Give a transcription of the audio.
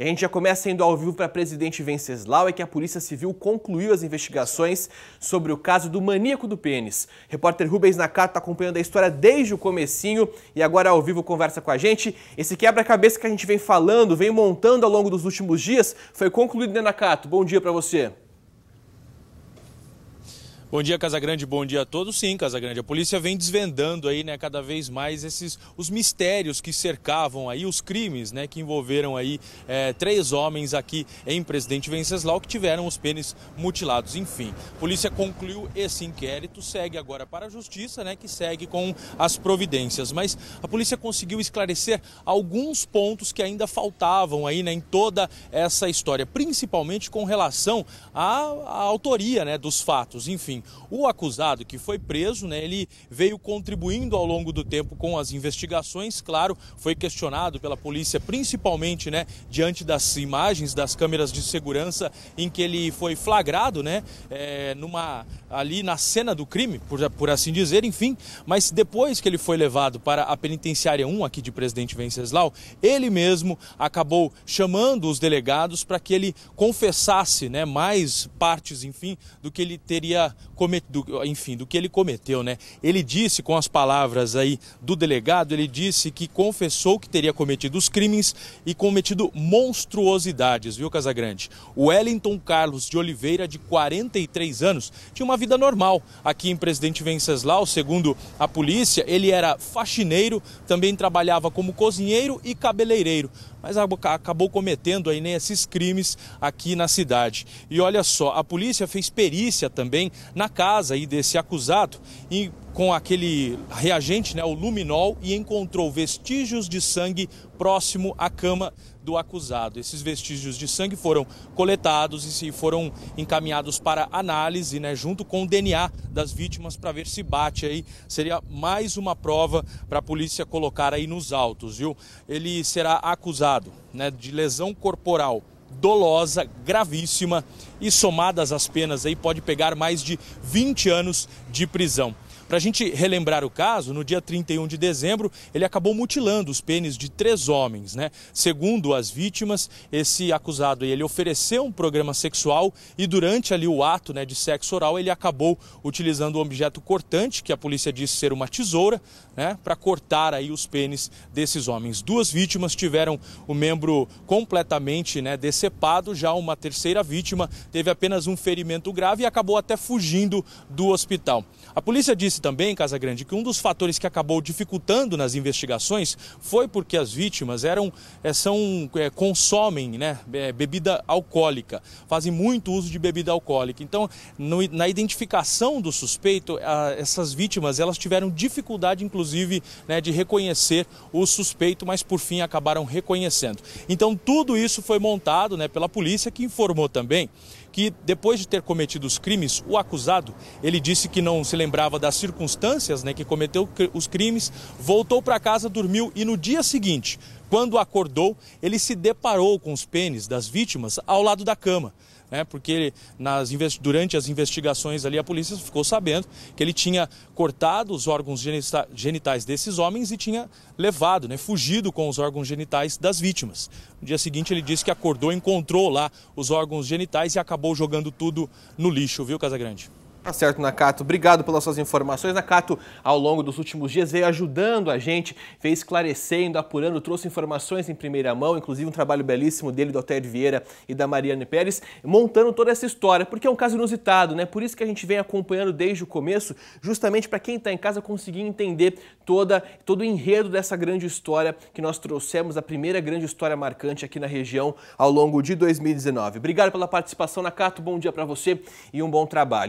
E a gente já começa indo ao vivo para presidente Venceslau, é que a Polícia Civil concluiu as investigações sobre o caso do maníaco do pênis. repórter Rubens Nakato está acompanhando a história desde o comecinho e agora ao vivo conversa com a gente. Esse quebra-cabeça que a gente vem falando, vem montando ao longo dos últimos dias, foi concluído, né, Nakato? Bom dia para você. Bom dia, Casagrande. Bom dia a todos. Sim, Casagrande. A polícia vem desvendando aí, né, cada vez mais esses os mistérios que cercavam aí os crimes, né, que envolveram aí é, três homens aqui em Presidente Venceslau que tiveram os pênis mutilados. Enfim, a polícia concluiu esse inquérito, segue agora para a justiça, né, que segue com as providências. Mas a polícia conseguiu esclarecer alguns pontos que ainda faltavam aí, né, em toda essa história, principalmente com relação à, à autoria, né, dos fatos. Enfim. Assim, o acusado que foi preso, né, ele veio contribuindo ao longo do tempo com as investigações, claro, foi questionado pela polícia, principalmente, né, diante das imagens das câmeras de segurança em que ele foi flagrado, né, é, numa ali na cena do crime, por, por assim dizer, enfim, mas depois que ele foi levado para a penitenciária 1 aqui de Presidente Venceslau, ele mesmo acabou chamando os delegados para que ele confessasse, né, mais partes, enfim, do que ele teria do, enfim, do que ele cometeu, né? Ele disse com as palavras aí do delegado, ele disse que confessou que teria cometido os crimes e cometido monstruosidades, viu, Casagrande? O Wellington Carlos de Oliveira, de 43 anos, tinha uma vida normal aqui em Presidente Venceslau, segundo a polícia, ele era faxineiro, também trabalhava como cozinheiro e cabeleireiro mas acabou cometendo aí, né, esses crimes aqui na cidade. E olha só, a polícia fez perícia também na casa aí desse acusado e com aquele reagente, né, o luminol, e encontrou vestígios de sangue próximo à cama do acusado. Esses vestígios de sangue foram coletados e foram encaminhados para análise, né, junto com o DNA das vítimas para ver se bate aí. Seria mais uma prova para a polícia colocar aí nos autos, viu? Ele será acusado, né, de lesão corporal dolosa, gravíssima e somadas as penas aí pode pegar mais de 20 anos de prisão. Para a gente relembrar o caso, no dia 31 de dezembro, ele acabou mutilando os pênis de três homens. Né? Segundo as vítimas, esse acusado ele ofereceu um programa sexual e durante ali o ato né, de sexo oral, ele acabou utilizando um objeto cortante, que a polícia disse ser uma tesoura, né, para cortar aí os pênis desses homens. Duas vítimas tiveram o membro completamente né, decepado, já uma terceira vítima teve apenas um ferimento grave e acabou até fugindo do hospital. A polícia disse disse também, Casa Grande, que um dos fatores que acabou dificultando nas investigações foi porque as vítimas eram, eh, são, é, consomem né, eh, bebida alcoólica, fazem muito uso de bebida alcoólica. Então, no, na identificação do suspeito, a, essas vítimas elas tiveram dificuldade, inclusive, né, de reconhecer o suspeito, mas por fim acabaram reconhecendo. Então, tudo isso foi montado né, pela polícia, que informou também que depois de ter cometido os crimes, o acusado, ele disse que não se lembrava das circunstâncias né, que cometeu os crimes, voltou para casa, dormiu e no dia seguinte quando acordou, ele se deparou com os pênis das vítimas ao lado da cama. Né, porque nas, durante as investigações ali a polícia ficou sabendo que ele tinha cortado os órgãos genitais desses homens e tinha levado, né, fugido com os órgãos genitais das vítimas. No dia seguinte ele disse que acordou, encontrou lá os órgãos genitais e acabou jogando tudo no lixo, viu, Casagrande? Tá certo, Nakato. Obrigado pelas suas informações. Nakato, ao longo dos últimos dias, veio ajudando a gente, veio esclarecendo, apurando, trouxe informações em primeira mão, inclusive um trabalho belíssimo dele, do Alter Vieira e da Mariane Pérez, montando toda essa história, porque é um caso inusitado, né? Por isso que a gente vem acompanhando desde o começo, justamente para quem está em casa conseguir entender toda, todo o enredo dessa grande história que nós trouxemos, a primeira grande história marcante aqui na região ao longo de 2019. Obrigado pela participação, Nakato. Bom dia para você e um bom trabalho.